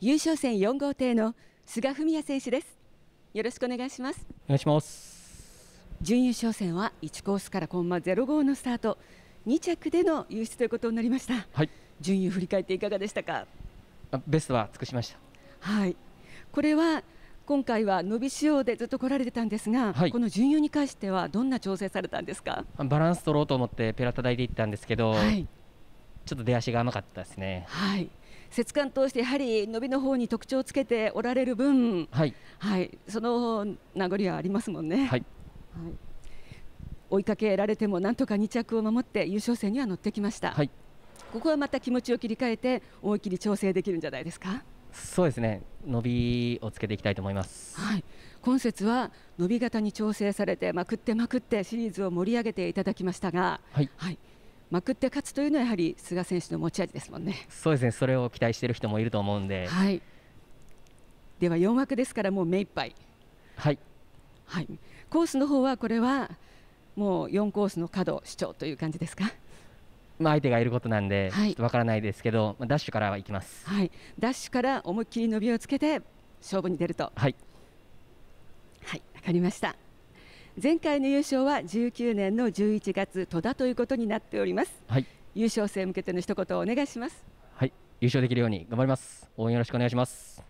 優勝戦4号艇の菅文也選手ですよろしくお願いしますお願いします準優勝戦は1コースからコンマ0号のスタート2着での優勝ということになりました、はい、準優振り返っていかがでしたかベストは尽くしましたはいこれは今回は伸び仕様でずっと来られてたんですが、はい、この準優に関してはどんな調整されたんですかバランス取ろうと思ってペラ叩いていったんですけど、はい、ちょっと出足が甘かったですねはい節間通してやはり伸びの方に特徴をつけておられる分、はい、はい、その名残はありますもんね。はい、はい、追いかけられてもなんとか2着を守って優勝戦には乗ってきました、はい、ここはまた気持ちを切り替えて思い切り調整できるんじゃないですかそうですね伸びをつけていきたいと思います、はい、今節は伸び型に調整されてまくってまくってシリーズを盛り上げていただきましたが、はい、はいまくって勝つというのはやはり菅選手の持ち味ですもんね。そうですねそれを期待している人もいると思うんで、はい、では4枠ですからもう目いっぱい、はい、はい、コースの方はこれはもう4コースの角主張という感じですか。まあ、相手がいることなんで、ちょっとわからないですけど、まダッシュからは行きます、はい、ダッシュから思いっきり伸びをつけて勝負に出るとはい、はい、分かりました。前回の優勝は19年の11月戸田ということになっております、はい、優勝戦向けての一言お願いしますはい優勝できるように頑張ります応援よろしくお願いします